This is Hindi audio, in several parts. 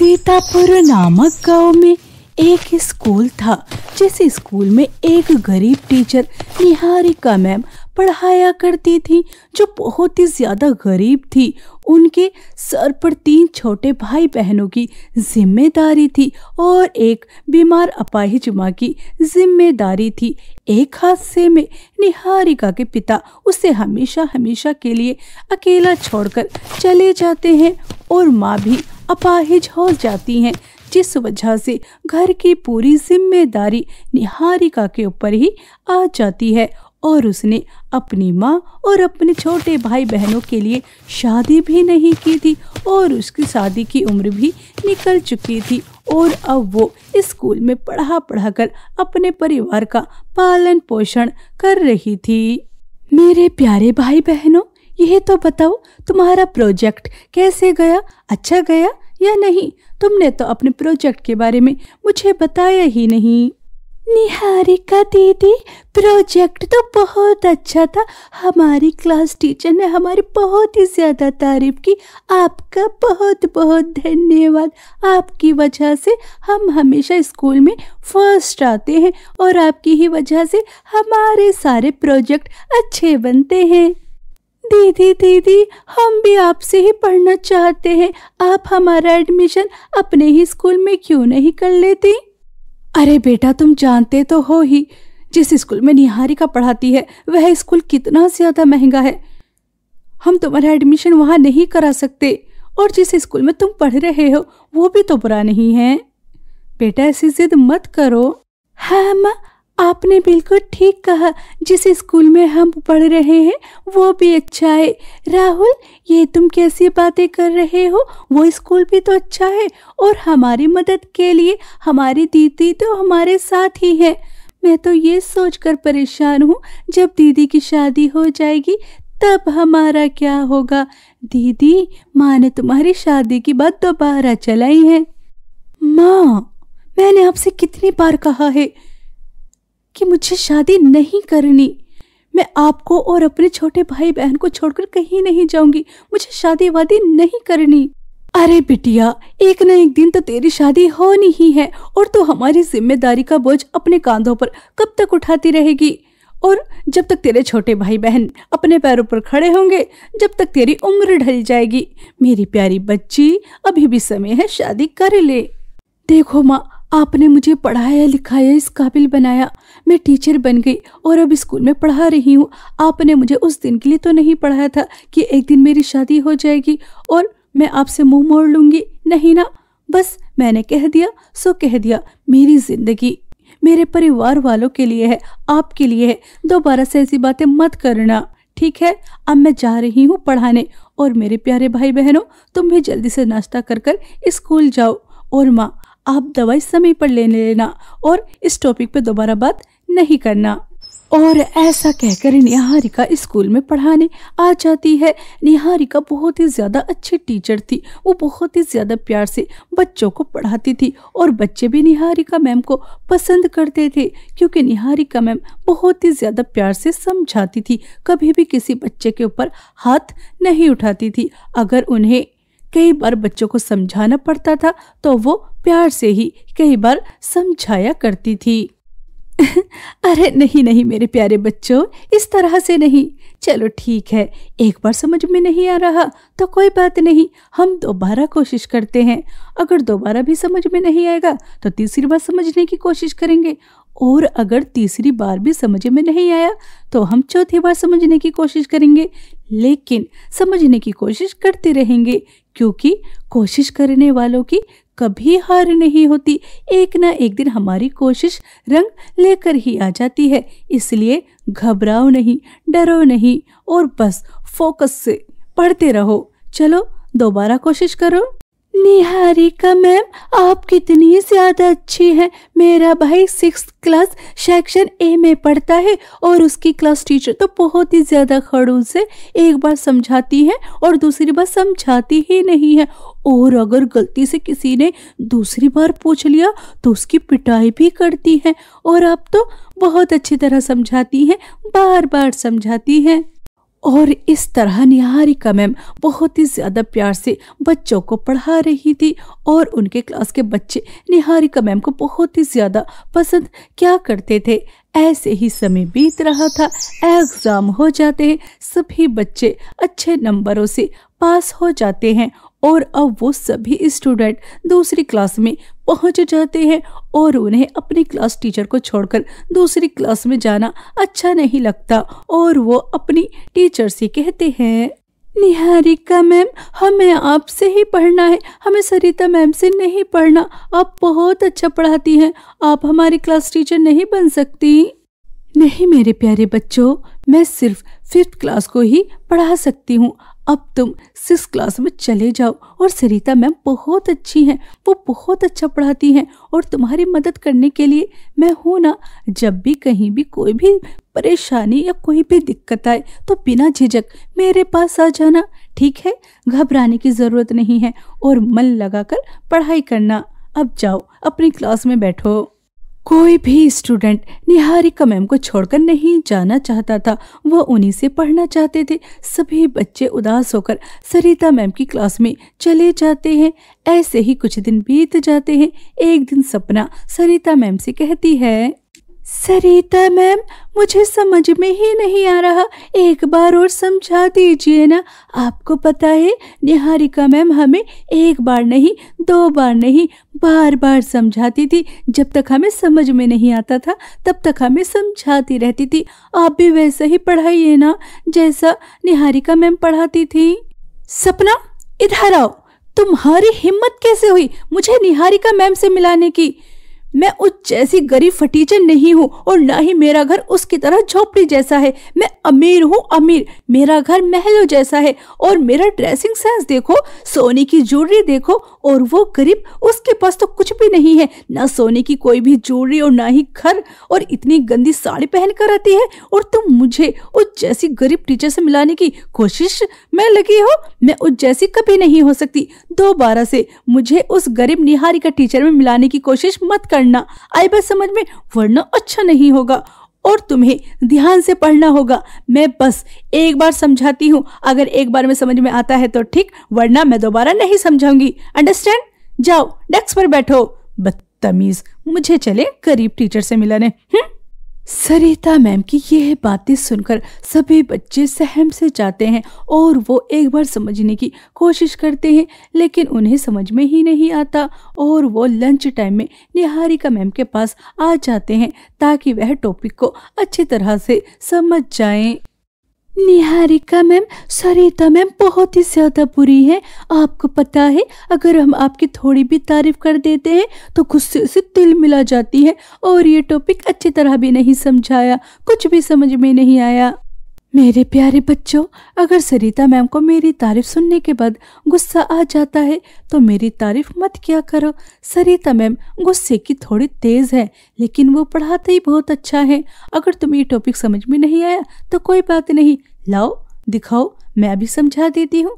सीतापुर नामक गांव में एक स्कूल था जिस स्कूल में एक गरीब टीचर निहारिका मैम पढ़ाया करती थी जो बहुत ही ज़्यादा गरीब थी उनके सर पर तीन छोटे भाई बहनों की जिम्मेदारी थी और एक बीमार अपाहिज माँ की जिम्मेदारी थी एक हादसे में निहारिका के पिता उसे हमेशा हमेशा के लिए अकेला छोड़कर चले जाते हैं और माँ भी अपाहिज हो जाती हैं जिस वजह से घर की पूरी जिम्मेदारी निहारिका के ऊपर ही आ जाती है और उसने अपनी माँ और अपने छोटे भाई बहनों के लिए शादी भी नहीं की थी और उसकी शादी की उम्र भी निकल चुकी थी और अब वो स्कूल में पढ़ा पढ़ा कर अपने परिवार का पालन पोषण कर रही थी मेरे प्यारे भाई बहनों यह तो बताओ तुम्हारा प्रोजेक्ट कैसे गया अच्छा गया या नहीं तुमने तो अपने प्रोजेक्ट के बारे में मुझे बताया ही नहीं निहारिका दीदी प्रोजेक्ट तो बहुत अच्छा था हमारी क्लास टीचर ने हमारी बहुत ही ज़्यादा तारीफ की आपका बहुत बहुत धन्यवाद आपकी वजह से हम हमेशा स्कूल में फर्स्ट आते हैं और आपकी ही वजह से हमारे सारे प्रोजेक्ट अच्छे बनते हैं दीदी दीदी हम भी आपसे ही पढ़ना चाहते हैं आप हमारा एडमिशन अपने ही स्कूल में क्यों नहीं कर लेती अरे बेटा तुम जानते तो हो ही जिस स्कूल में निहारिका पढ़ाती है वह स्कूल कितना ज़्यादा महंगा है हम तुम्हारा एडमिशन वहाँ नहीं करा सकते और जिस स्कूल में तुम पढ़ रहे हो वो भी तो बुरा नहीं है बेटा ऐसी जिद मत करो हाँ माँ आपने बिल्कुल ठीक कहा जिस स्कूल में हम पढ़ रहे हैं वो भी अच्छा है राहुल ये तुम कैसी बातें कर रहे हो वो स्कूल भी तो अच्छा है और हमारी मदद के लिए हमारी दीदी तो हमारे साथ ही है मैं तो ये सोचकर परेशान हूँ जब दीदी की शादी हो जाएगी तब हमारा क्या होगा दीदी माँ ने तुम्हारी शादी की बात दोबारा चलाई है माँ मैंने आपसे कितनी बार कहा है कि मुझे शादी नहीं करनी मैं आपको और अपने छोटे भाई बहन को छोड़कर कहीं नहीं जाऊंगी मुझे शादी वादी नहीं करनी अरे बिटिया एक न एक दिन तो तेरी शादी होनी ही है और तू तो हमारी जिम्मेदारी का बोझ अपने कांधों पर कब तक उठाती रहेगी और जब तक तेरे छोटे भाई बहन अपने पैरों पर खड़े होंगे जब तक तेरी उम्र ढल जाएगी मेरी प्यारी बच्ची अभी भी समय है शादी कर ले देखो माँ आपने मुझे पढ़ाया लिखाया इस काबिल बनाया मैं टीचर बन गई और अब स्कूल में पढ़ा रही हूँ आपने मुझे उस दिन के लिए तो नहीं पढ़ाया था कि एक दिन मेरी शादी हो जाएगी और मैं आपसे मुंह मोड़ लूंगी नहीं ना बस मैंने कह दिया सो कह दिया मेरी जिंदगी मेरे परिवार वालों के लिए है आपके लिए है दोबारा से ऐसी बातें मत करना ठीक है अब मैं जा रही हूँ पढ़ाने और मेरे प्यारे भाई बहनों तुम भी जल्दी से नाश्ता कर कर स्कूल जाओ और माँ आप दवाई समय पर लेने लेना और इस टॉपिक पे दोबारा बात नहीं करना और ऐसा कहकर निहारिका स्कूल में पढ़ाने आ जाती है निहारिका बहुत ही ज़्यादा अच्छी टीचर थी वो बहुत ही ज़्यादा प्यार से बच्चों को पढ़ाती थी और बच्चे भी निहारिका मैम को पसंद करते थे क्योंकि निहारिका मैम बहुत ही ज़्यादा प्यार से समझाती थी कभी भी किसी बच्चे के ऊपर हाथ नहीं उठाती थी अगर उन्हें कई बार बच्चों को समझाना पड़ता था तो वो प्यार से ही कई बार समझाया करती थी अरे नहीं नहीं मेरे प्यारे बच्चों इस तरह से नहीं चलो ठीक है एक बार समझ में नहीं आ रहा तो कोई बात नहीं हम दोबारा कोशिश करते हैं अगर दोबारा भी समझ में नहीं आएगा तो तीसरी बार समझने की कोशिश करेंगे और अगर तीसरी बार भी समझ में नहीं आया तो हम चौथी बार समझने की कोशिश करेंगे लेकिन समझने की कोशिश करते रहेंगे क्योंकि कोशिश करने वालों की कभी हार नहीं होती एक ना एक दिन हमारी कोशिश रंग लेकर ही आ जाती है इसलिए घबराओ नहीं डरो नहीं और बस फोकस से पढ़ते रहो चलो दोबारा कोशिश करो निहारिका मैम आप कितनी ज्यादा अच्छी हैं मेरा भाई सिक्स क्लास सेक्शन ए में पढ़ता है और उसकी क्लास टीचर तो बहुत ही ज्यादा खड़ूस है एक बार समझाती है और दूसरी बार समझाती ही नहीं है और अगर गलती से किसी ने दूसरी बार पूछ लिया तो उसकी पिटाई भी करती है और आप तो बहुत अच्छी तरह समझाती हैं बार बार समझाती हैं और इस तरह निहारिका मैम बहुत ही ज़्यादा प्यार से बच्चों को पढ़ा रही थी और उनके क्लास के बच्चे निहारिका मैम को बहुत ही ज़्यादा पसंद क्या करते थे ऐसे ही समय बीत रहा था एग्ज़ाम हो जाते हैं सभी बच्चे अच्छे नंबरों से पास हो जाते हैं और अब वो सभी स्टूडेंट दूसरी क्लास में पहुंच जाते हैं और उन्हें अपनी क्लास टीचर को छोड़कर दूसरी क्लास में जाना अच्छा नहीं लगता और वो अपनी टीचर से कहते हैं निहारिका मैम हमें आपसे ही पढ़ना है हमें सरिता मैम से नहीं पढ़ना आप बहुत अच्छा पढ़ाती हैं आप हमारी क्लास टीचर नहीं बन सकती नहीं मेरे प्यारे बच्चों मैं सिर्फ फिफ्थ क्लास को ही पढ़ा सकती हूँ अब तुम सिक्स क्लास में चले जाओ और सरिता मैम बहुत अच्छी हैं वो बहुत अच्छा पढ़ाती हैं और तुम्हारी मदद करने के लिए मैं हूँ ना जब भी कहीं भी कोई भी परेशानी या कोई भी दिक्कत आए तो बिना झिझक मेरे पास आ जाना ठीक है घबराने की ज़रूरत नहीं है और मन लगाकर पढ़ाई करना अब जाओ अपनी क्लास में बैठो कोई भी स्टूडेंट निहारिका मैम को छोड़कर नहीं जाना चाहता था वह उन्हीं से पढ़ना चाहते थे सभी बच्चे उदास होकर सरिता मैम की क्लास में चले जाते हैं ऐसे ही कुछ दिन बीत जाते हैं एक दिन सपना सरिता मैम से कहती है सरिता मैम मुझे समझ में ही नहीं आ रहा एक बार और समझा दीजिए ना आपको पता है निहारिका मैम हमें एक बार नहीं दो बार नहीं बार बार समझाती थी जब तक हमें समझ में नहीं आता था तब तक हमें समझाती रहती थी आप भी वैसा ही पढ़ाइए ना जैसा निहारिका मैम पढ़ाती थी सपना इधर आओ तुम्हारी हिम्मत कैसे हुई मुझे निहारिका मैम से मिलाने की मैं उस जैसी गरीब फटीचर नहीं हूँ और ना ही मेरा घर उसकी तरह झोपड़ी जैसा है मैं अमीर हूँ अमीर मेरा घर महलों जैसा है और मेरा ड्रेसिंग सेंस देखो सोने की ज्वेलरी देखो और वो गरीब उसके पास तो कुछ भी नहीं है ना सोने की कोई भी ज्वेलरी और ना ही घर और इतनी गंदी साड़ी पहन कर आती है और तुम मुझे उस जैसी गरीब टीचर से मिलाने की कोशिश में लगी हो मैं उस जैसी कभी नहीं हो सकती दोबारा से मुझे उस गरीब निहारी का टीचर में मिलाने की कोशिश मत कर करना आई बात समझ में वरना अच्छा नहीं होगा और तुम्हें ध्यान से पढ़ना होगा मैं बस एक बार समझाती हूँ अगर एक बार में समझ में आता है तो ठीक वरना मैं दोबारा नहीं समझाऊंगी अंडरस्टैंड जाओ डेस्क पर बैठो बदतमीज मुझे चले करीब टीचर से मिलाने हम्म? सरिता मैम की यह बातें सुनकर सभी बच्चे सहम से जाते हैं और वो एक बार समझने की कोशिश करते हैं लेकिन उन्हें समझ में ही नहीं आता और वो लंच टाइम में निहारिका मैम के पास आ जाते हैं ताकि वह टॉपिक को अच्छी तरह से समझ जाएं। निहारिका मैम सरिता मैम बहुत ही ज़्यादा बुरी है आपको पता है अगर हम आपकी थोड़ी भी तारीफ कर देते हैं तो गुस्से से दिल मिला जाती है और ये टॉपिक अच्छी तरह भी नहीं समझाया कुछ भी समझ में नहीं आया मेरे प्यारे बच्चों अगर सरिता मैम को मेरी तारीफ सुनने के बाद गुस्सा आ जाता है तो मेरी तारीफ मत किया करो सरिता मैम गुस्से की थोड़ी तेज़ है लेकिन वो पढ़ाते ही बहुत अच्छा है अगर तुम ये टॉपिक समझ में नहीं आया तो कोई बात नहीं लाओ दिखाओ मैं अभी समझा देती हूँ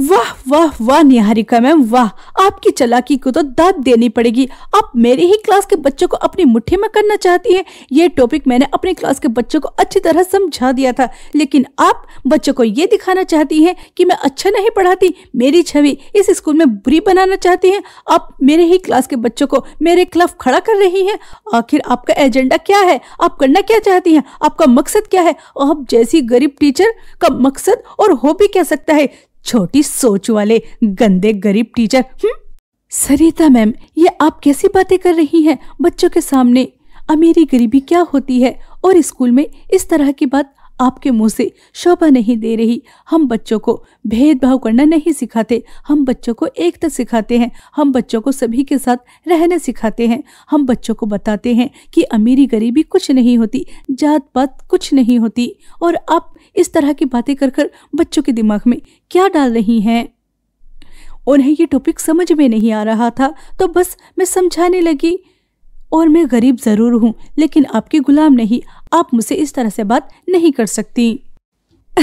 वाह वाह वाह निहारिका मैम वाह आपकी चलाकी को तो दाद देनी पड़ेगी आप मेरे ही क्लास के बच्चों को अपनी मुट्ठी में करना चाहती हैं ये टॉपिक मैंने अपने क्लास के बच्चों को अच्छी तरह समझा दिया था लेकिन आप बच्चों को ये दिखाना चाहती हैं कि मैं अच्छा नहीं पढ़ाती मेरी छवि इस स्कूल में बुरी बनाना चाहती है आप मेरे ही क्लास के बच्चों को मेरे खिलाफ खड़ा कर रही है आखिर आपका एजेंडा क्या है आप करना क्या चाहती है आपका मकसद क्या है आप जैसी गरीब टीचर का मकसद और हो भी क्या सकता है छोटी सोच वाले गंदे गरीब टीचर हम्म? सरिता मैम ये आप कैसी बातें कर रही हैं बच्चों के सामने अमीरी गरीबी क्या होती है और स्कूल में इस तरह की बात आपके मुंह से शोभा नहीं दे रही हम बच्चों को भेदभाव करना नहीं सिखाते हम बच्चों को एकता सिखाते हैं हम बच्चों को सभी के साथ रहना सिखाते हैं हम बच्चों को बताते हैं कि अमीरी गरीबी कुछ नहीं होती जात पात कुछ नहीं होती और आप इस तरह की बातें कर कर बच्चों के दिमाग में क्या डाल रही हैं उन्हें ये टॉपिक समझ में नहीं आ रहा था तो बस मैं समझाने लगी और मैं गरीब ज़रूर हूँ लेकिन आपकी गुलाम नहीं आप मुझसे इस तरह से बात नहीं कर सकती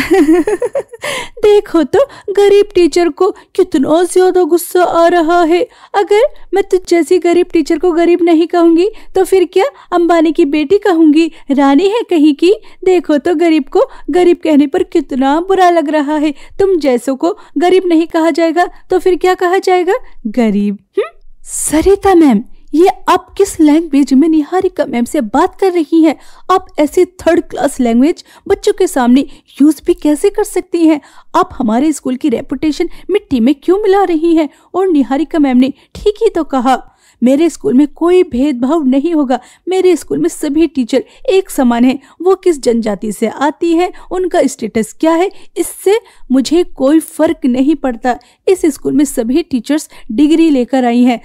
देखो तो गरीब टीचर को कितना ज्यादा गुस्सा आ रहा है अगर मैं तुझ तो जैसी गरीब टीचर को गरीब नहीं कहूंगी तो फिर क्या अंबानी की बेटी कहूंगी रानी है कहीं की देखो तो गरीब को गरीब कहने पर कितना बुरा लग रहा है तुम जैसों को गरीब नहीं कहा जाएगा तो फिर क्या कहा जाएगा गरीब हु? हम्म? सरिता मैम ये आप किस लैंग्वेज में निहारिका मैम से बात कर रही हैं आप ऐसे थर्ड क्लास लैंग्वेज बच्चों के सामने यूज़ भी कैसे कर सकती हैं आप हमारे स्कूल की रेपुटेशन मिट्टी में क्यों मिला रही हैं और निहारिका मैम ने ठीक ही तो कहा मेरे स्कूल में कोई भेदभाव नहीं होगा मेरे स्कूल में सभी टीचर एक समान हैं वो किस जनजाति से आती है उनका स्टेटस क्या है इससे मुझे कोई फर्क नहीं पड़ता इस स्कूल में सभी टीचर्स डिग्री लेकर आई हैं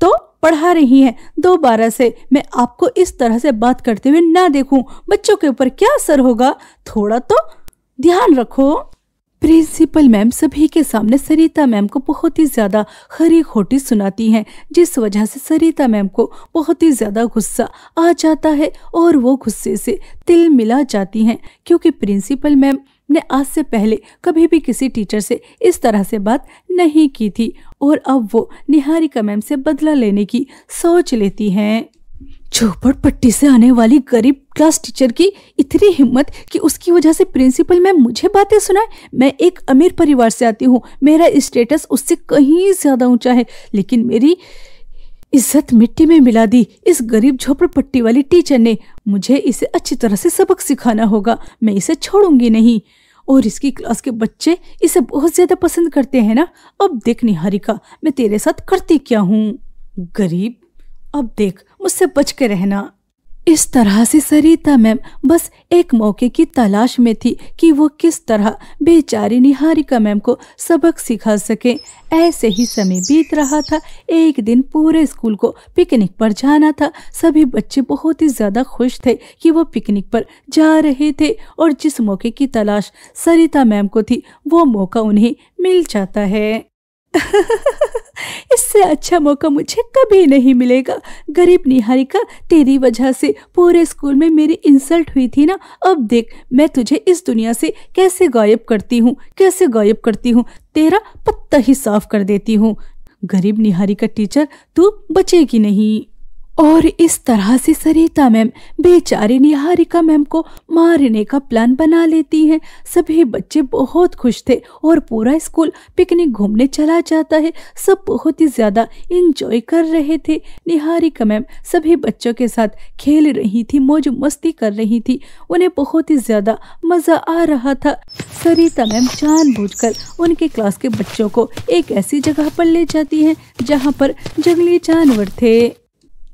तो पढ़ा रही हैं दोबारा से मैं आपको इस तरह से बात करते हुए ना देखूं बच्चों के ऊपर क्या असर होगा थोड़ा तो ध्यान रखो प्रिंसिपल मैम सभी के सामने सरिता मैम को बहुत ही ज़्यादा खरी खोटी सुनाती हैं जिस वजह से सरिता मैम को बहुत ही ज़्यादा गुस्सा आ जाता है और वो गुस्से से तिल मिला जाती हैं क्योंकि प्रिंसिपल मैम ने आज से पहले कभी भी किसी टीचर से इस तरह से बात नहीं की थी और अब वो निहारिका मैम से बदला लेने की सोच लेती हैं पट्टी से आने वाली गरीब क्लास टीचर की इतनी हिम्मत कि उसकी वजह से प्रिंसिपल मैम मुझे बातें सुनाए मैं एक अमीर परिवार से आती हूँ मेरा स्टेटस उससे कहीं ज़्यादा ऊंचा है लेकिन मेरी इज्जत मिट्टी में मिला दी इस गरीब झोपड़पट्टी वाली टीचर ने मुझे इसे अच्छी तरह से सबक सिखाना होगा मैं इसे छोड़ूंगी नहीं और इसकी क्लास के बच्चे इसे बहुत ज़्यादा पसंद करते हैं ना अब देख निहारिका मैं तेरे साथ करती क्या हूँ गरीब अब देख मुझसे बच के रहना इस तरह से सरिता मैम बस एक मौके की तलाश में थी कि वो किस तरह बेचारी निहारिका मैम को सबक सिखा सके ऐसे ही समय बीत रहा था एक दिन पूरे स्कूल को पिकनिक पर जाना था सभी बच्चे बहुत ही ज़्यादा खुश थे कि वो पिकनिक पर जा रहे थे और जिस मौके की तलाश सरिता मैम को थी वो मौका उन्हें मिल जाता है इससे अच्छा मौका मुझे कभी नहीं मिलेगा गरीब निहारिका तेरी वजह से पूरे स्कूल में मेरी इंसल्ट हुई थी ना अब देख मैं तुझे इस दुनिया से कैसे गायब करती हूँ कैसे गायब करती हूँ तेरा पत्ता ही साफ कर देती हूँ गरीब निहारिका टीचर तू बचेगी नहीं और इस तरह से सरिता मैम बेचारी निहारिका मैम को मारने का प्लान बना लेती हैं सभी बच्चे बहुत खुश थे और पूरा स्कूल पिकनिक घूमने चला जाता है सब बहुत ही ज़्यादा इंजॉय कर रहे थे निहारिका मैम सभी बच्चों के साथ खेल रही थी मौज मस्ती कर रही थी उन्हें बहुत ही ज़्यादा मज़ा आ रहा था सरिता मैम कर उनके क्लास के बच्चों को एक ऐसी जगह पर ले जाती है जहाँ पर जंगली जानवर थे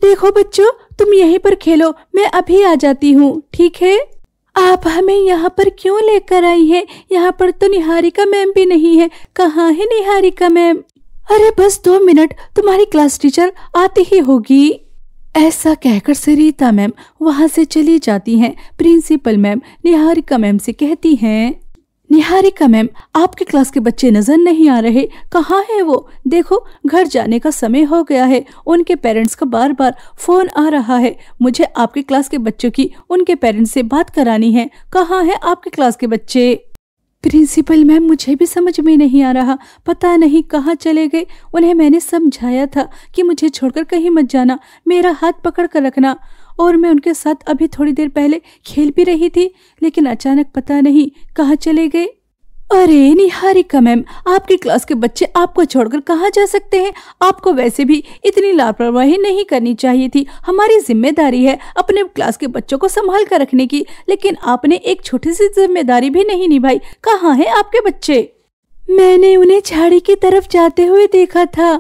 देखो बच्चों तुम यहीं पर खेलो मैं अभी आ जाती हूँ ठीक है आप हमें यहाँ पर क्यों लेकर आई हैं? यहाँ पर तो निहारिका मैम भी नहीं है कहाँ है निहारिका मैम अरे बस दो मिनट तुम्हारी क्लास टीचर आती ही होगी ऐसा कहकर सरिता मैम वहाँ से चली जाती हैं प्रिंसिपल मैम निहारिका मैम से कहती हैं निहारिका मैम आपके क्लास के बच्चे नजर नहीं आ रहे कहाँ है वो देखो घर जाने का समय हो गया है उनके पेरेंट्स का बार बार फोन आ रहा है मुझे आपके क्लास के बच्चों की उनके पेरेंट्स से बात करानी है कहाँ है आपके क्लास के बच्चे प्रिंसिपल मैम मुझे भी समझ में नहीं आ रहा पता नहीं कहाँ चले गए उन्हें मैंने समझाया था कि मुझे छोड़कर कहीं मत जाना मेरा हाथ पकड़ कर रखना और मैं उनके साथ अभी थोड़ी देर पहले खेल भी रही थी लेकिन अचानक पता नहीं कहाँ चले गए अरे निहारिका मैम आपकी क्लास के बच्चे आपको छोड़कर कहाँ जा सकते हैं आपको वैसे भी इतनी लापरवाही नहीं करनी चाहिए थी हमारी जिम्मेदारी है अपने क्लास के बच्चों को संभाल कर रखने की लेकिन आपने एक छोटी सी जिम्मेदारी भी नहीं निभाई कहाँ है आपके बच्चे मैंने उन्हें झाड़ी की तरफ जाते हुए देखा था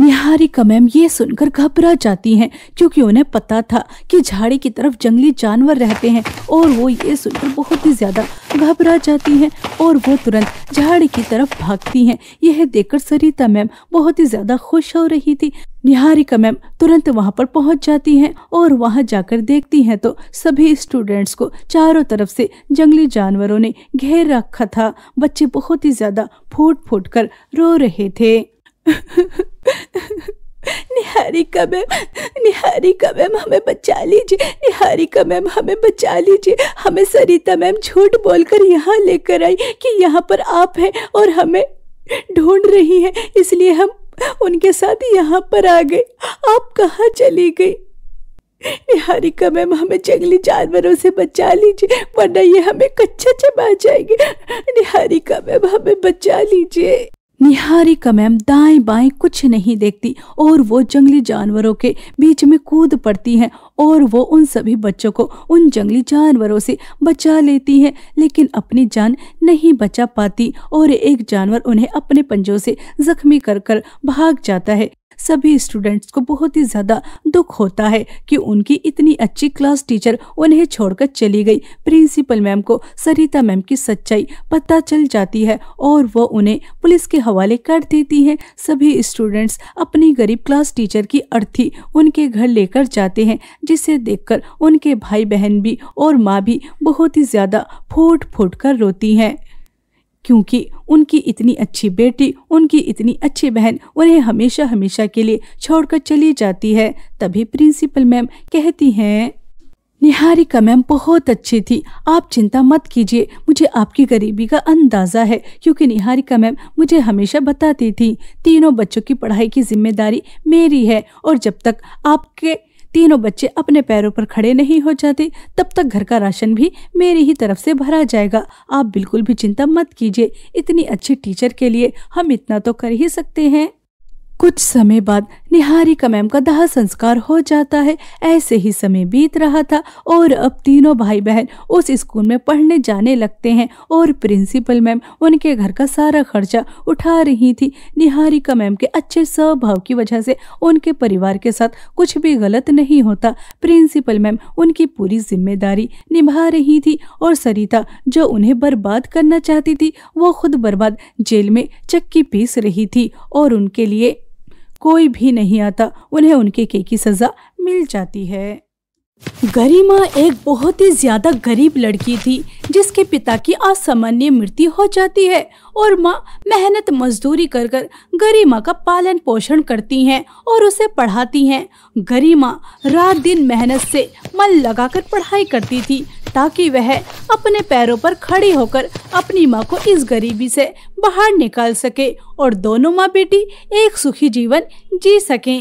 निहारिका मैम ये सुनकर घबरा जाती हैं क्योंकि उन्हें पता था कि झाड़ी की तरफ जंगली जानवर रहते हैं और वो ये सुनकर बहुत ही ज़्यादा घबरा जाती हैं और वो तुरंत झाड़ी की तरफ भागती हैं यह देखकर सरिता मैम बहुत ही ज़्यादा खुश हो रही थी निहारिका मैम तुरंत वहाँ पर पहुँच जाती हैं और वहाँ जाकर देखती हैं तो सभी स्टूडेंट्स को चारों तरफ से जंगली जानवरों ने घेर रखा था बच्चे बहुत ही ज़्यादा फूट फूट कर रो रहे थे निहारिका मैम निहारिका मैम हमें बचा लीजिए निहारिका मैम हमें बचा लीजिए हमें सरिता मैम झूठ बोलकर यहाँ लेकर आई कि यहाँ पर आप हैं और हमें ढूंढ रही हैं इसलिए हम उनके साथ यहाँ पर आ गए आप कहाँ चली गई निहारिका मैम हमें जंगली जानवरों से बचा लीजिए वरना ये हमें कच्चा चबा जाएंगे निहारिका मैम हमें बचा लीजिए का मैम दाएं बाएं कुछ नहीं देखती और वो जंगली जानवरों के बीच में कूद पड़ती हैं और वो उन सभी बच्चों को उन जंगली जानवरों से बचा लेती है लेकिन अपनी जान नहीं बचा पाती और एक जानवर उन्हें अपने पंजों से जख्मी कर कर भाग जाता है सभी स्टूडेंट्स को बहुत ही ज़्यादा दुख होता है कि उनकी इतनी अच्छी क्लास टीचर उन्हें छोड़कर चली गई प्रिंसिपल मैम को सरिता मैम की सच्चाई पता चल जाती है और वो उन्हें पुलिस के हवाले कर देती हैं सभी स्टूडेंट्स अपनी गरीब क्लास टीचर की अर्थी उनके घर लेकर जाते हैं जिसे देख उनके भाई बहन भी और माँ भी बहुत ही ज़्यादा फूट फूट कर रोती हैं क्योंकि उनकी इतनी अच्छी बेटी उनकी इतनी अच्छी बहन उन्हें हमेशा हमेशा के लिए छोड़कर चली जाती है तभी प्रिंसिपल मैम कहती हैं निहारिका मैम बहुत अच्छी थी आप चिंता मत कीजिए मुझे आपकी गरीबी का अंदाज़ा है क्योंकि निहारिका मैम मुझे हमेशा बताती थी तीनों बच्चों की पढ़ाई की जिम्मेदारी मेरी है और जब तक आपके तीनों बच्चे अपने पैरों पर खड़े नहीं हो जाते तब तक घर का राशन भी मेरी ही तरफ से भरा जाएगा आप बिल्कुल भी चिंता मत कीजिए इतनी अच्छी टीचर के लिए हम इतना तो कर ही सकते हैं कुछ समय बाद निहारिका मैम का दाह संस्कार हो जाता है ऐसे ही समय बीत रहा था और अब तीनों भाई बहन उस स्कूल में पढ़ने जाने लगते हैं और प्रिंसिपल मैम उनके घर का सारा खर्चा उठा रही थी निहारिका मैम के अच्छे स्वभाव की वजह से उनके परिवार के साथ कुछ भी गलत नहीं होता प्रिंसिपल मैम उनकी पूरी जिम्मेदारी निभा रही थी और सरिता जो उन्हें बर्बाद करना चाहती थी वो खुद बर्बाद जेल में चक्की पीस रही थी और उनके लिए कोई भी नहीं आता उन्हें उनके के की सज़ा मिल जाती है गरिमा एक बहुत ही ज्यादा गरीब लड़की थी जिसके पिता की असामान्य मृत्यु हो जाती है और माँ मेहनत मजदूरी कर कर गरिमा का पालन पोषण करती हैं और उसे पढ़ाती हैं गरिमा रात दिन मेहनत से मन लगाकर पढ़ाई करती थी ताकि वह अपने पैरों पर खड़ी होकर अपनी माँ को इस गरीबी से बाहर निकाल सके और दोनों माँ बेटी एक सुखी जीवन जी सकें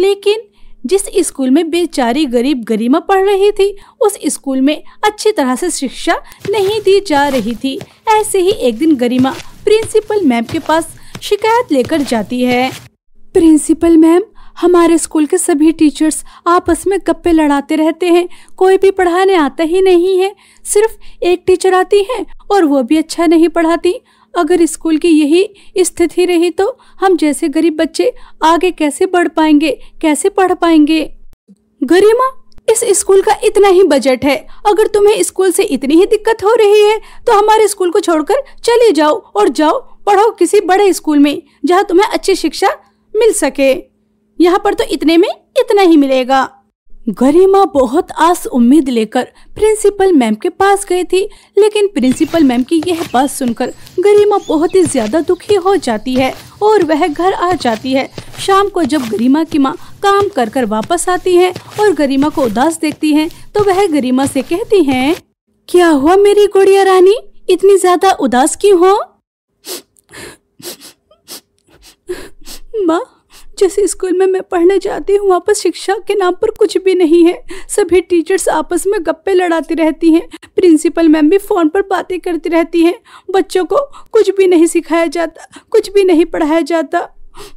लेकिन जिस स्कूल में बेचारी गरीब गरिमा पढ़ रही थी उस स्कूल में अच्छी तरह से शिक्षा नहीं दी जा रही थी ऐसे ही एक दिन गरिमा प्रिंसिपल मैम के पास शिकायत लेकर जाती है प्रिंसिपल मैम हमारे स्कूल के सभी टीचर्स आपस में गप्पे लड़ाते रहते हैं कोई भी पढ़ाने आता ही नहीं है सिर्फ एक टीचर आती है और वो भी अच्छा नहीं पढ़ाती अगर स्कूल की यही स्थिति रही तो हम जैसे गरीब बच्चे आगे कैसे बढ़ पाएंगे कैसे पढ़ पाएंगे गरिमा इस स्कूल का इतना ही बजट है अगर तुम्हें स्कूल से इतनी ही दिक्कत हो रही है तो हमारे स्कूल को छोड़कर चले जाओ और जाओ पढ़ो किसी बड़े स्कूल में जहाँ तुम्हें अच्छी शिक्षा मिल सके यहाँ पर तो इतने में इतना ही मिलेगा गरिमा बहुत आस उम्मीद लेकर प्रिंसिपल मैम के पास गई थी लेकिन प्रिंसिपल मैम की यह बात सुनकर गरिमा बहुत ही ज्यादा दुखी हो जाती है और वह घर आ जाती है शाम को जब गरिमा की माँ काम कर कर वापस आती है और गरिमा को उदास देखती है तो वह गरिमा से कहती है क्या हुआ मेरी गुड़िया रानी इतनी ज्यादा उदास क्यों हो माँ जिस स्कूल में मैं पढ़ने जाती हूँ वहाँ पर शिक्षा के नाम पर कुछ भी नहीं है सभी टीचर्स आपस में गप्पे लड़ाती रहती हैं प्रिंसिपल मैम भी फ़ोन पर बातें करती रहती हैं बच्चों को कुछ भी नहीं सिखाया जाता कुछ भी नहीं पढ़ाया जाता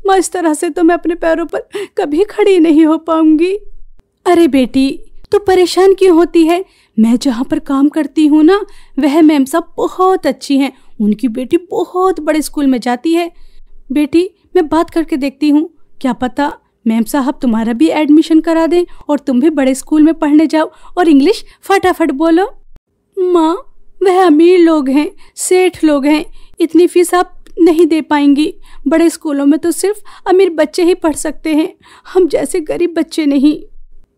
मैं इस तरह से तो मैं अपने पैरों पर कभी खड़ी नहीं हो पाऊंगी अरे बेटी तो परेशान क्यों होती है मैं जहाँ पर काम करती हूँ ना वह मैम साहब बहुत अच्छी हैं उनकी बेटी बहुत बड़े स्कूल में जाती है बेटी मैं बात करके देखती हूँ क्या पता मैम साहब तुम्हारा भी एडमिशन करा दें और तुम भी बड़े स्कूल में पढ़ने जाओ और इंग्लिश फटाफट बोलो माँ वह अमीर लोग हैं सेठ लोग हैं इतनी फीस आप नहीं दे पाएंगी बड़े स्कूलों में तो सिर्फ अमीर बच्चे ही पढ़ सकते हैं हम जैसे गरीब बच्चे नहीं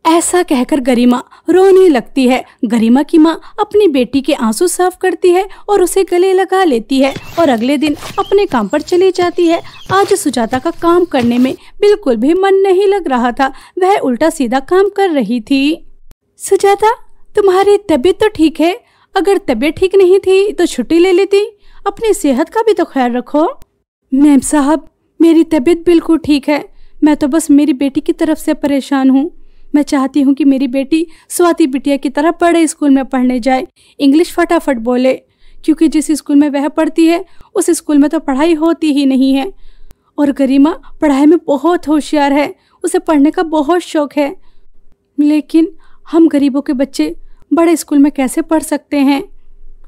ऐसा कहकर गरिमा रोने लगती है गरिमा की माँ अपनी बेटी के आंसू साफ करती है और उसे गले लगा लेती है और अगले दिन अपने काम पर चली जाती है आज सुजाता का काम करने में बिल्कुल भी मन नहीं लग रहा था वह उल्टा सीधा काम कर रही थी सुजाता तुम्हारी तबीयत तो ठीक है अगर तबीयत ठीक नहीं थी तो छुट्टी ले लेती अपनी सेहत का भी तो ख्याल रखो मैम साहब मेरी तबीयत बिल्कुल ठीक है मैं तो बस मेरी बेटी की तरफ से परेशान हूँ मैं चाहती हूँ कि मेरी बेटी स्वाति बिटिया की तरह बड़े स्कूल में पढ़ने जाए इंग्लिश फटाफट बोले क्योंकि जिस स्कूल में वह पढ़ती है उस स्कूल में तो पढ़ाई होती ही नहीं है और गरिमा पढ़ाई में बहुत होशियार है उसे पढ़ने का बहुत शौक है लेकिन हम गरीबों के बच्चे बड़े स्कूल में कैसे पढ़ सकते हैं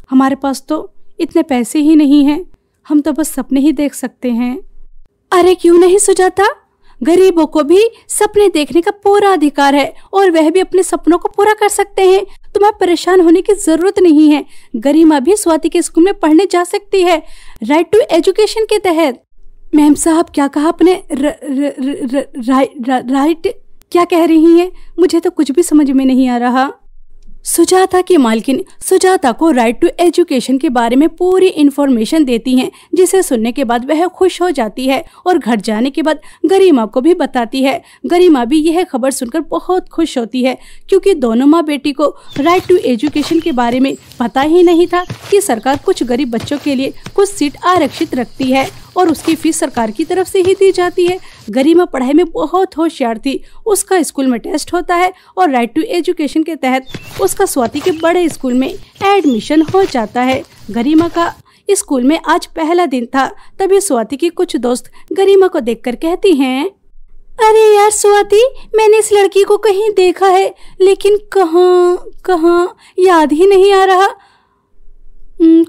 हमारे पास तो इतने पैसे ही नहीं हैं हम तो बस सपने ही देख सकते हैं अरे क्यों नहीं सुझाता गरीबों को भी सपने देखने का पूरा अधिकार है और वह भी अपने सपनों को पूरा कर सकते हैं तुम्हें परेशान होने की जरूरत नहीं है गरिमा भी स्वाति के स्कूल में पढ़ने जा सकती है राइट टू एजुकेशन के तहत मैम साहब क्या कहा अपने राइट क्या कह रही हैं मुझे तो कुछ भी समझ में नहीं आ रहा सुजाता की मालकिन सुजाता को राइट टू एजुकेशन के बारे में पूरी इन्फॉर्मेशन देती हैं जिसे सुनने के बाद वह खुश हो जाती है और घर जाने के बाद गरिमा को भी बताती है गरिमा भी यह खबर सुनकर बहुत खुश होती है क्योंकि दोनों माँ बेटी को राइट टू एजुकेशन के बारे में पता ही नहीं था कि सरकार कुछ गरीब बच्चों के लिए कुछ सीट आरक्षित रखती है और उसकी फीस सरकार की तरफ से ही दी जाती है गरिमा पढ़ाई में बहुत होशियार थी उसका स्कूल में टेस्ट होता है और राइट टू एजुकेशन के तहत उसका स्वाति के बड़े स्कूल में एडमिशन हो जाता है गरिमा का स्कूल में आज पहला दिन था तभी स्वाति की कुछ दोस्त गरिमा को देख कहती है अरे यार स्वाति मैंने इस लड़की को कहीं देखा है लेकिन कहाँ कहाँ याद ही नहीं आ रहा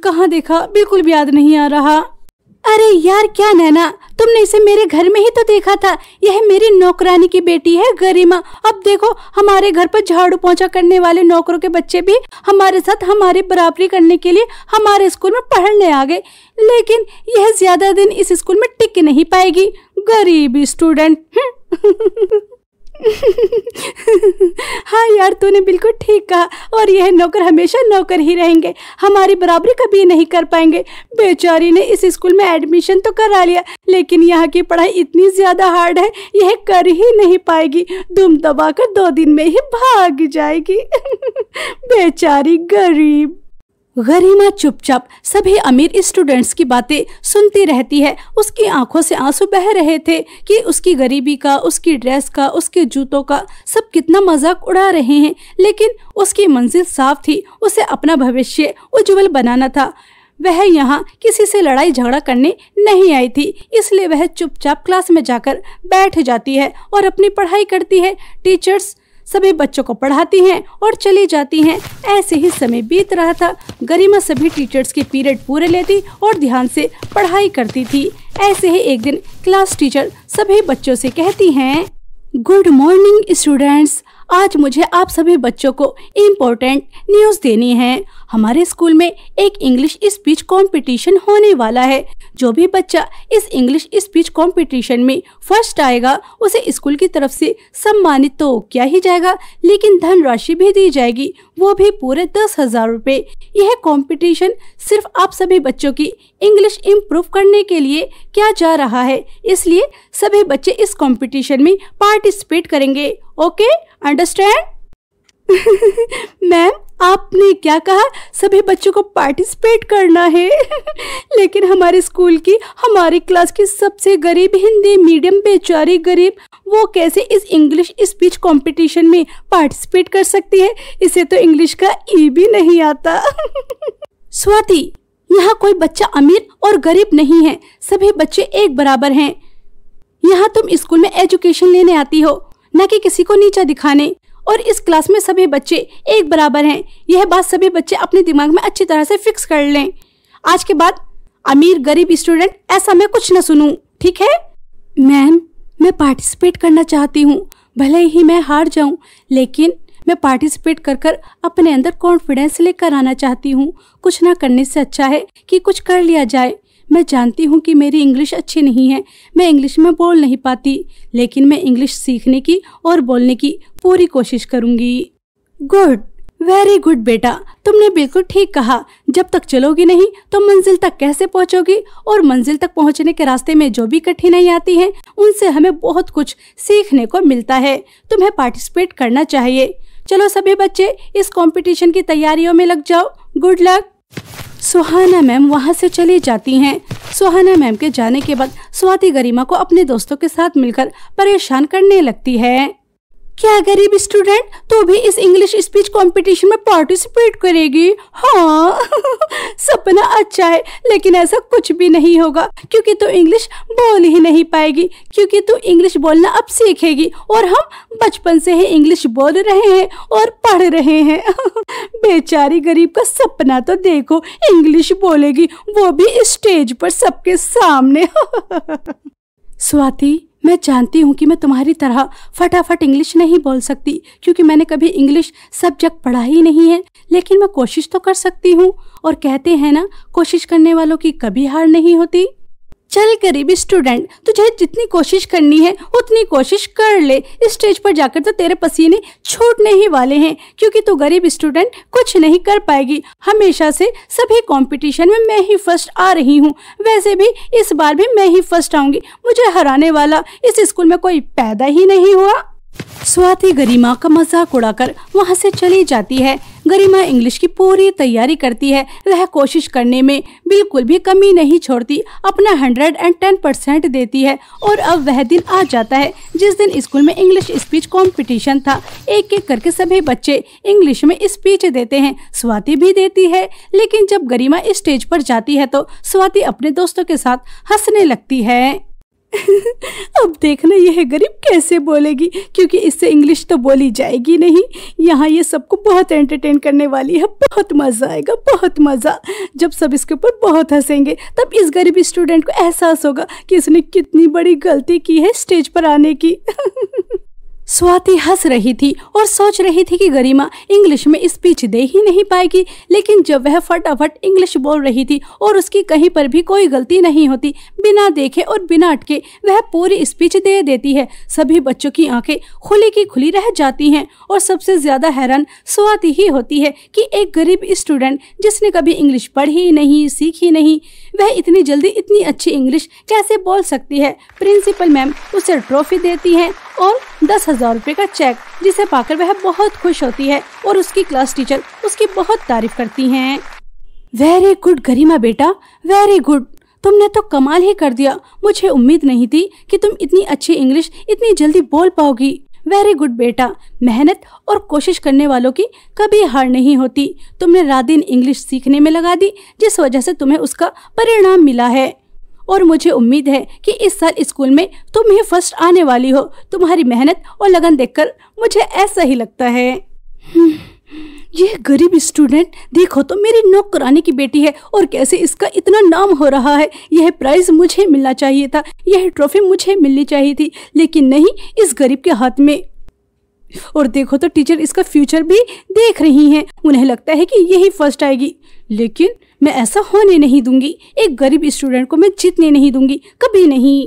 कहाँ देखा बिल्कुल भी याद नहीं आ रहा अरे यार क्या नैना तुमने इसे मेरे घर में ही तो देखा था यह मेरी नौकरानी की बेटी है गरिमा अब देखो हमारे घर पर झाड़ू पहुंचा करने वाले नौकरों के बच्चे भी हमारे साथ हमारी बराबरी करने के लिए हमारे स्कूल में पढ़ने आ गए लेकिन यह ज्यादा दिन इस स्कूल में टिक नहीं पाएगी गरीब स्टूडेंट हम्म। हाँ यार तूने बिल्कुल ठीक कहा और यह नौकर हमेशा नौकर ही रहेंगे हमारी बराबरी कभी नहीं कर पाएंगे बेचारी ने इस स्कूल में एडमिशन तो करा लिया लेकिन यहाँ की पढ़ाई इतनी ज़्यादा हार्ड है यह कर ही नहीं पाएगी दुम दबाकर दो दिन में ही भाग जाएगी बेचारी गरीब गरिमा चुपचाप सभी अमीर स्टूडेंट्स की बातें सुनती रहती है उसकी आंखों से आंसू बह रहे थे कि उसकी गरीबी का उसकी ड्रेस का उसके जूतों का सब कितना मजाक उड़ा रहे हैं लेकिन उसकी मंजिल साफ थी उसे अपना भविष्य उज्जवल बनाना था वह यहाँ किसी से लड़ाई झगड़ा करने नहीं आई थी इसलिए वह चुपचाप क्लास में जाकर बैठ जाती है और अपनी पढ़ाई करती है टीचर्स सभी बच्चों को पढ़ाती हैं और चली जाती हैं ऐसे ही समय बीत रहा था गरिमा सभी टीचर्स के पीरियड पूरे लेती और ध्यान से पढ़ाई करती थी ऐसे ही एक दिन क्लास टीचर सभी बच्चों से कहती हैं गुड मॉर्निंग स्टूडेंट्स आज मुझे आप सभी बच्चों को इम्पोर्टेंट न्यूज़ देनी है हमारे स्कूल में एक इंग्लिश स्पीच कंपटीशन होने वाला है जो भी बच्चा इस इंग्लिश स्पीच कंपटीशन में फर्स्ट आएगा उसे स्कूल की तरफ से सम्मानित तो किया ही जाएगा लेकिन धनराशि भी दी जाएगी वो भी पूरे दस हजार रूपए यह कॉम्पिटिशन सिर्फ आप सभी बच्चों की इंग्लिश इम्प्रूव करने के लिए किया जा रहा है इसलिए सभी बच्चे इस कॉम्पिटिशन में पार्टिसिपेट करेंगे ओके अंडरस्टैंड मैम आपने क्या कहा सभी बच्चों को पार्टिसिपेट करना है लेकिन हमारे स्कूल की हमारी क्लास की सबसे गरीब हिंदी मीडियम बेचारी गरीब वो कैसे इस इंग्लिश स्पीच कंपटीशन में पार्टिसिपेट कर सकती है इसे तो इंग्लिश का ई e भी नहीं आता स्वाति यहाँ कोई बच्चा अमीर और गरीब नहीं है सभी बच्चे एक बराबर हैं यहाँ तुम स्कूल में एजुकेशन लेने आती हो न कि किसी को नीचा दिखाने और इस क्लास में सभी बच्चे एक बराबर हैं यह बात सभी बच्चे अपने दिमाग में अच्छी तरह से फिक्स कर लें आज के बाद अमीर गरीब स्टूडेंट ऐसा मैं कुछ न सुनूं ठीक है मैम मैं पार्टिसिपेट करना चाहती हूँ भले ही मैं हार जाऊँ लेकिन मैं पार्टिसिपेट कर कर अपने अंदर कॉन्फिडेंस लेकर आना चाहती हूँ कुछ ना करने से अच्छा है कि कुछ कर लिया जाए मैं जानती हूँ कि मेरी इंग्लिश अच्छी नहीं है मैं इंग्लिश में बोल नहीं पाती लेकिन मैं इंग्लिश सीखने की और बोलने की पूरी कोशिश करूँगी गुड वेरी गुड बेटा तुमने बिल्कुल ठीक कहा जब तक चलोगी नहीं तो मंजिल तक कैसे पहुँचोगी और मंजिल तक पहुँचने के रास्ते में जो भी कठिनाई आती है उनसे हमें बहुत कुछ सीखने को मिलता है तुम्हें पार्टिसिपेट करना चाहिए चलो सभी बच्चे इस कंपटीशन की तैयारियों में लग जाओ गुड लक सुहाना मैम वहाँ से चली जाती हैं सुहाना मैम के जाने के बाद स्वाति गरिमा को अपने दोस्तों के साथ मिलकर परेशान करने लगती है क्या गरीब स्टूडेंट तो भी इस इंग्लिश स्पीच कंपटीशन में पार्टिसिपेट करेगी हाँ सपना अच्छा है लेकिन ऐसा कुछ भी नहीं होगा क्योंकि तू तो इंग्लिश बोल ही नहीं पाएगी क्योंकि तू तो इंग्लिश बोलना अब सीखेगी और हम बचपन से ही इंग्लिश बोल रहे हैं और पढ़ रहे हैं बेचारी गरीब का सपना तो देखो इंग्लिश बोलेगी वो भी स्टेज पर सबके सामने स्वाति मैं जानती हूँ कि मैं तुम्हारी तरह फटाफट इंग्लिश नहीं बोल सकती क्योंकि मैंने कभी इंग्लिश सब्जेक्ट पढ़ा ही नहीं है लेकिन मैं कोशिश तो कर सकती हूँ और कहते हैं ना कोशिश करने वालों की कभी हार नहीं होती चल गरीबी स्टूडेंट तुझे जितनी कोशिश करनी है उतनी कोशिश कर ले इस स्टेज पर जाकर तो तेरे पसीने छूटने ही वाले हैं क्योंकि तू गरीब स्टूडेंट कुछ नहीं कर पाएगी हमेशा से सभी कंपटीशन में मैं ही फर्स्ट आ रही हूँ वैसे भी इस बार भी मैं ही फर्स्ट आऊँगी मुझे हराने वाला इस स्कूल में कोई पैदा ही नहीं हुआ स्वाति गरिमा का मजाक उड़ाकर वहाँ से चली जाती है गरिमा इंग्लिश की पूरी तैयारी करती है वह कोशिश करने में बिल्कुल भी कमी नहीं छोड़ती अपना हंड्रेड एंड टेन परसेंट देती है और अब वह दिन आ जाता है जिस दिन स्कूल में इंग्लिश स्पीच कंपटीशन था एक एक करके सभी बच्चे इंग्लिश में स्पीच देते हैं स्वाति भी देती है लेकिन जब गरिमा स्टेज पर जाती है तो स्वाति अपने दोस्तों के साथ हंसने लगती है अब देखना यह गरीब कैसे बोलेगी क्योंकि इससे इंग्लिश तो बोली जाएगी नहीं यहाँ ये सबको बहुत एंटरटेन करने वाली है बहुत मज़ा आएगा बहुत मज़ा जब सब इसके ऊपर बहुत हंसेंगे तब इस गरीब स्टूडेंट को एहसास होगा कि इसने कितनी बड़ी गलती की है स्टेज पर आने की स्वाति हंस रही थी और सोच रही थी कि गरिमा इंग्लिश में स्पीच दे ही नहीं पाएगी लेकिन जब वह फटाफट इंग्लिश बोल रही थी और उसकी कहीं पर भी कोई गलती नहीं होती बिना देखे और बिना अटके वह पूरी स्पीच दे देती है सभी बच्चों की आंखें खुली की खुली रह जाती हैं और सबसे ज़्यादा हैरान स्वाति ही होती है कि एक गरीब स्टूडेंट जिसने कभी इंग्लिश पढ़ी नहीं सीखी नहीं वह इतनी जल्दी इतनी अच्छी इंग्लिश कैसे बोल सकती है प्रिंसिपल मैम उसे ट्रॉफी देती है और दस हजार रूपए का चेक जिसे पाकर वह बहुत खुश होती है और उसकी क्लास टीचर उसकी बहुत तारीफ करती हैं। वेरी गुड गरिमा बेटा वेरी गुड तुमने तो कमाल ही कर दिया मुझे उम्मीद नहीं थी कि तुम इतनी अच्छी इंग्लिश इतनी जल्दी बोल पाओगी वेरी गुड बेटा मेहनत और कोशिश करने वालों की कभी हार नहीं होती तुमने रात दिन इंग्लिश सीखने में लगा दी जिस वजह से तुम्हें उसका परिणाम मिला है और मुझे उम्मीद है कि इस साल स्कूल में तुम ही फर्स्ट आने वाली हो तुम्हारी मेहनत और लगन देखकर मुझे ऐसा ही लगता है हम्म, यह गरीब स्टूडेंट देखो तो मेरी नौकरानी की बेटी है और कैसे इसका इतना नाम हो रहा है यह प्राइज मुझे मिलना चाहिए था यह ट्रॉफी मुझे मिलनी चाहिए थी लेकिन नहीं इस गरीब के हाथ में और देखो तो टीचर इसका फ्यूचर भी देख रही हैं उन्हें लगता है कि यही फर्स्ट आएगी लेकिन मैं ऐसा होने नहीं दूंगी एक गरीब स्टूडेंट को मैं जीतने नहीं दूंगी कभी नहीं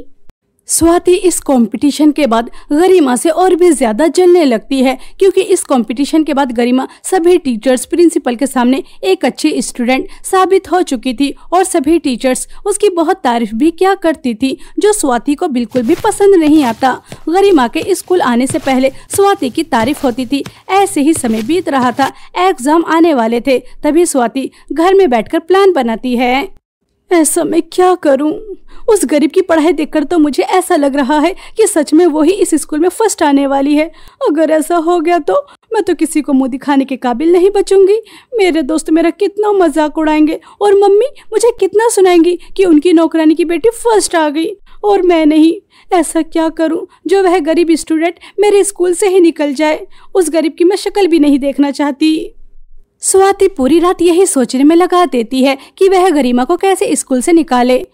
स्वाति इस कंपटीशन के बाद गरिमा से और भी ज़्यादा जलने लगती है क्योंकि इस कंपटीशन के बाद गरिमा सभी टीचर्स प्रिंसिपल के सामने एक अच्छी स्टूडेंट साबित हो चुकी थी और सभी टीचर्स उसकी बहुत तारीफ भी क्या करती थी जो स्वाति को बिल्कुल भी पसंद नहीं आता गरिमा के स्कूल आने से पहले स्वाति की तारीफ होती थी ऐसे ही समय बीत रहा था एग्जाम आने वाले थे तभी स्वाति घर में बैठ प्लान बनाती है ऐसा मैं क्या करूं? उस गरीब की पढ़ाई देखकर तो मुझे ऐसा लग रहा है कि सच में वो ही इस स्कूल में फर्स्ट आने वाली है अगर ऐसा हो गया तो मैं तो किसी को मुंह दिखाने के काबिल नहीं बचूंगी मेरे दोस्त मेरा कितना मजाक उड़ाएंगे और मम्मी मुझे कितना सुनाएंगी कि उनकी नौकरानी की बेटी फर्स्ट आ गई और मैं नहीं ऐसा क्या करूं जो वह गरीब स्टूडेंट मेरे स्कूल से ही निकल जाए उस गरीब की मैं शक्ल भी नहीं देखना चाहती स्वाति पूरी रात यही सोचने में लगा देती है कि वह गरिमा को कैसे स्कूल से निकाले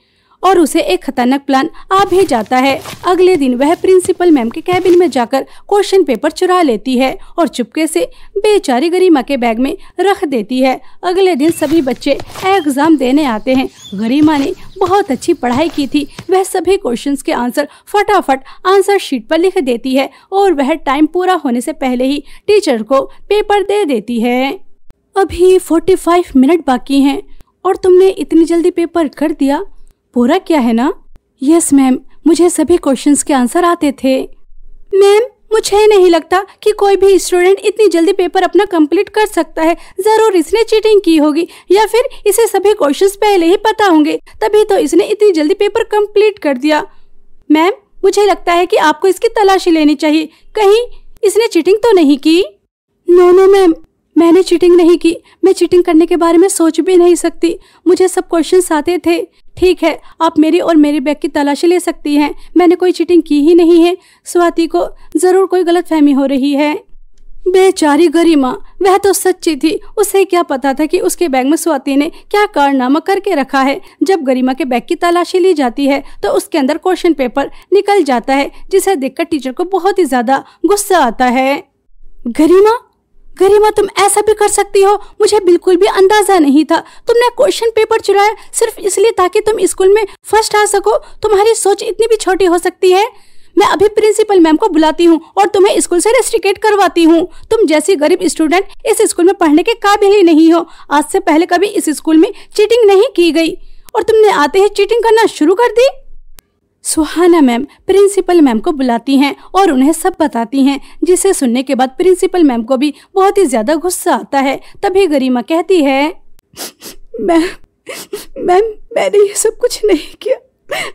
और उसे एक खतरनाक प्लान आ भी जाता है अगले दिन वह प्रिंसिपल मैम के कैबिन में जाकर क्वेश्चन पेपर चुरा लेती है और चुपके से बेचारी गरिमा के बैग में रख देती है अगले दिन सभी बच्चे एग्जाम देने आते हैं गरिमा ने बहुत अच्छी पढ़ाई की थी वह सभी क्वेश्चंस के आंसर फटाफट आंसर शीट पर लिख देती है और वह टाइम पूरा होने से पहले ही टीचर को पेपर दे देती है अभी 45 मिनट बाकी हैं और तुमने इतनी जल्दी पेपर कर दिया पूरा क्या है ना यस मैम मुझे सभी क्वेश्चंस के आंसर आते थे मैम मुझे नहीं लगता कि कोई भी स्टूडेंट इतनी जल्दी पेपर अपना कंप्लीट कर सकता है जरूर इसने चीटिंग की होगी या फिर इसे सभी क्वेश्चंस पहले ही पता होंगे तभी तो इसने इतनी जल्दी पेपर कंप्लीट कर दिया मैम मुझे लगता है कि आपको इसकी तलाशी लेनी चाहिए कहीं इसने चीटिंग तो नहीं की नो नो मैम मैंने चीटिंग नहीं की मैं चीटिंग करने के बारे में सोच भी नहीं सकती मुझे सब क्वेश्चन आते थे ठीक है आप मेरी और मेरे बैग की तलाशी ले सकती हैं मैंने कोई चीटिंग की ही नहीं है स्वाति को ज़रूर कोई गलतफहमी हो रही है बेचारी गरिमा वह तो सच्ची थी उसे क्या पता था कि उसके बैग में स्वाति ने क्या कारनामा करके रखा है जब गरिमा के बैग की तलाशी ली जाती है तो उसके अंदर क्वेश्चन पेपर निकल जाता है जिसे देखकर टीचर को बहुत ही ज्यादा गुस्सा आता है गरिमा गरिमा तुम ऐसा भी कर सकती हो मुझे बिल्कुल भी अंदाजा नहीं था तुमने क्वेश्चन पेपर चुराया सिर्फ इसलिए ताकि तुम स्कूल में फर्स्ट आ सको तुम्हारी सोच इतनी भी छोटी हो सकती है मैं अभी प्रिंसिपल मैम को बुलाती हूँ और तुम्हें स्कूल से रेस्ट्रिकेट करवाती हूँ तुम जैसी गरीब स्टूडेंट इस स्कूल में पढ़ने के काबिल ही नहीं हो आज से पहले कभी इस स्कूल में चीटिंग नहीं की गई और तुमने आते ही चीटिंग करना शुरू कर दी सुहाना मैम प्रिंसिपल मैम को बुलाती हैं और उन्हें सब बताती हैं जिसे सुनने के बाद प्रिंसिपल मैम को भी बहुत ही ज़्यादा गुस्सा आता है तभी गरिमा कहती है मैम मैम मैंने ये सब कुछ नहीं किया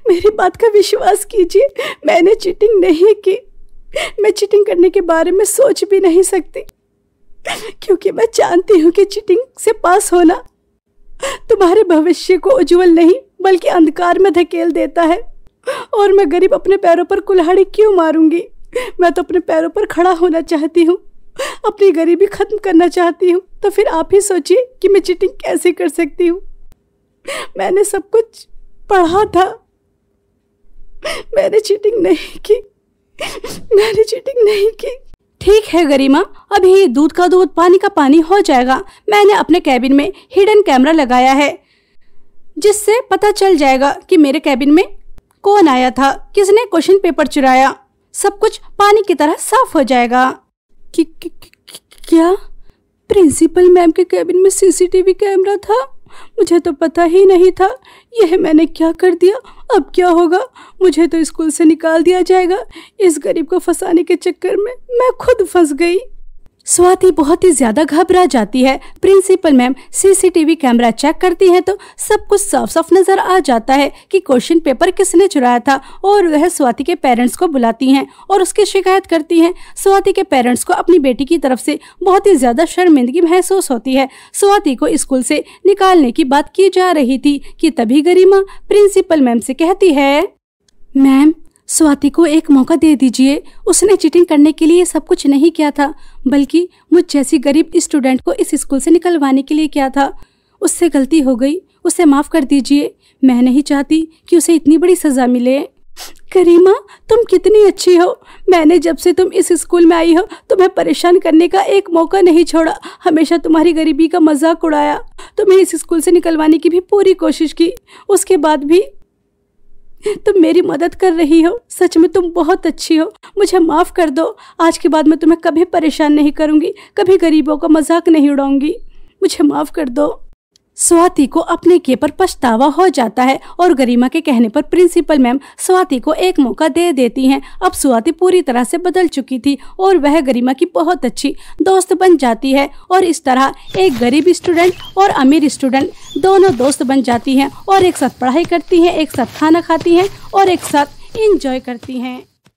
मेरी बात का विश्वास कीजिए मैंने चीटिंग नहीं की मैं चीटिंग करने के बारे में सोच भी नहीं सकती क्योंकि मैं जानती हूँ कि चीटिंग से पास होना तुम्हारे भविष्य को उज्जवल नहीं बल्कि अंधकार में धकेल देता है और मैं गरीब अपने पैरों पर कुल्हाड़ी क्यों मारूंगी मैं तो अपने पैरों पर खड़ा होना चाहती हूँ अपनी गरीबी खत्म करना चाहती हूँ तो फिर आप ही सोचिए कि मैं चीटिंग कैसे कर सकती हूँ मैंने सब कुछ पढ़ा था मैंने चीटिंग नहीं की मैंने चीटिंग नहीं की ठीक है गरिमा अभी दूध का दूध पानी का पानी हो जाएगा मैंने अपने कैबिन में हिडन कैमरा लगाया है जिससे पता चल जाएगा कि मेरे कैबिन में कौन आया था किसने क्वेश्चन पेपर चुराया सब कुछ पानी की तरह साफ हो जाएगा कि, कि, कि, क्या प्रिंसिपल मैम के कैबिन में सीसीटीवी कैमरा था मुझे तो पता ही नहीं था यह मैंने क्या कर दिया अब क्या होगा मुझे तो स्कूल से निकाल दिया जाएगा इस गरीब को फंसाने के चक्कर में मैं खुद फंस गई स्वाति बहुत ही ज्यादा घबरा जाती है principal ma'am CCTV camera check करती हैं तो सब कुछ साफ साफ नजर आ जाता है कि क्वेश्चन पेपर किसने चुराया था और वह स्वाति के पेरेंट्स को बुलाती हैं और उसकी शिकायत करती हैं स्वाति के पेरेंट्स को अपनी बेटी की तरफ से बहुत ही ज्यादा शर्मिंदगी महसूस होती है स्वाति को स्कूल से निकालने की बात की जा रही थी कि तभी गरिमा प्रिंसिपल मैम से कहती है मैम स्वाति को एक मौका दे दीजिए उसने चीटिंग करने के लिए सब कुछ नहीं किया था बल्कि मुझ जैसी गरीब स्टूडेंट को इस स्कूल से निकलवाने के लिए किया था उससे गलती हो गई उसे माफ़ कर दीजिए मैं नहीं चाहती कि उसे इतनी बड़ी सज़ा मिले करीमा तुम कितनी अच्छी हो मैंने जब से तुम इस स्कूल में आई हो तुम्हें परेशान करने का एक मौका नहीं छोड़ा हमेशा तुम्हारी गरीबी का मजाक उड़ाया तुम्हें इस स्कूल से निकलवाने की भी पूरी कोशिश की उसके बाद भी तुम मेरी मदद कर रही हो सच में तुम बहुत अच्छी हो मुझे माफ़ कर दो आज के बाद मैं तुम्हें कभी परेशान नहीं करूंगी कभी गरीबों का मजाक नहीं उड़ाऊंगी मुझे माफ़ कर दो स्वाति को अपने के पर पछतावा हो जाता है और गरिमा के कहने पर प्रिंसिपल मैम स्वाति को एक मौका दे देती हैं अब स्वाति पूरी तरह से बदल चुकी थी और वह गरिमा की बहुत अच्छी दोस्त बन जाती है और इस तरह एक गरीब स्टूडेंट और अमीर स्टूडेंट दोनों दोस्त बन जाती हैं और एक साथ पढ़ाई करती हैं एक साथ खाना खाती हैं और एक साथ इंजॉय करती हैं